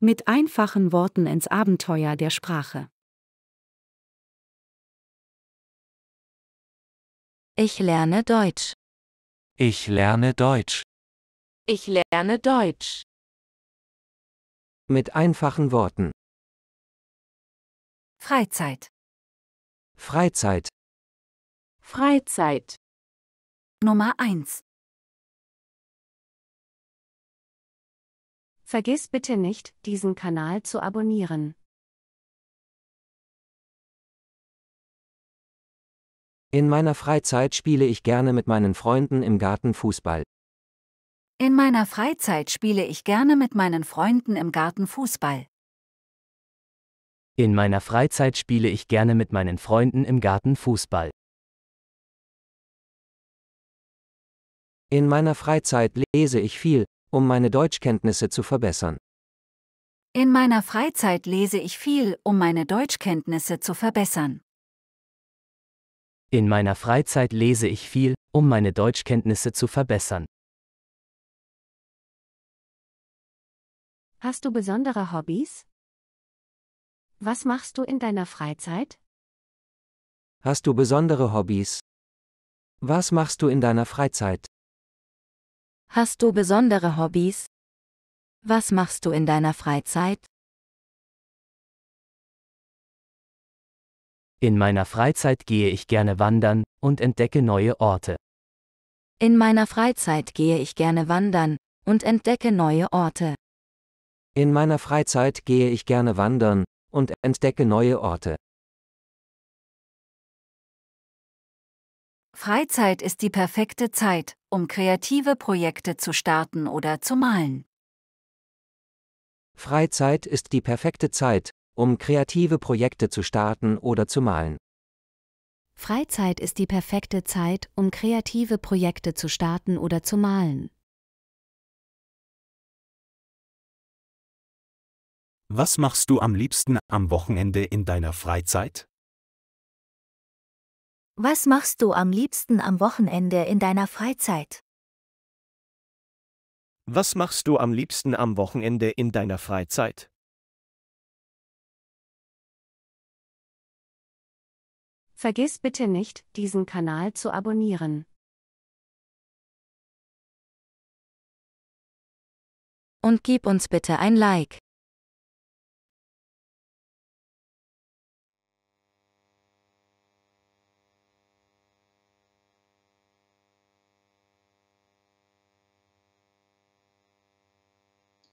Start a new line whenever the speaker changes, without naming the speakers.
Mit einfachen Worten ins Abenteuer der Sprache. Ich lerne Deutsch. Ich lerne Deutsch. Ich lerne Deutsch. Mit einfachen Worten. Freizeit. Freizeit. Freizeit. Nummer 1. Vergiss bitte nicht, diesen Kanal zu abonnieren.
In meiner Freizeit spiele ich gerne mit meinen Freunden im Garten Fußball.
In meiner Freizeit spiele ich gerne mit meinen Freunden im Garten Fußball.
In meiner Freizeit spiele ich gerne mit meinen Freunden im Garten Fußball. In meiner Freizeit lese ich viel, um meine Deutschkenntnisse zu verbessern.
In meiner Freizeit lese ich viel, um meine Deutschkenntnisse zu verbessern.
In meiner Freizeit lese ich viel, um meine
Deutschkenntnisse zu verbessern. Hast du besondere Hobbys? Was machst du in deiner Freizeit?
Hast du besondere Hobbys? Was machst du in deiner Freizeit?
Hast du besondere Hobbys? Was machst du in deiner Freizeit?
In meiner Freizeit gehe ich gerne wandern und entdecke neue Orte.
In meiner Freizeit gehe ich gerne wandern und entdecke neue Orte.
In meiner Freizeit gehe ich gerne wandern und entdecke neue Orte.
Freizeit ist die perfekte Zeit, um kreative Projekte zu starten oder zu malen.
Freizeit ist die perfekte Zeit, um kreative Projekte zu starten oder zu malen.
Freizeit ist die perfekte Zeit, um kreative Projekte zu starten oder zu malen.
Was machst du am liebsten am Wochenende in deiner Freizeit? Was machst du am liebsten am Wochenende in deiner Freizeit? Was machst du am liebsten am Wochenende in deiner Freizeit? Vergiss bitte nicht, diesen Kanal zu abonnieren. Und gib uns bitte ein Like.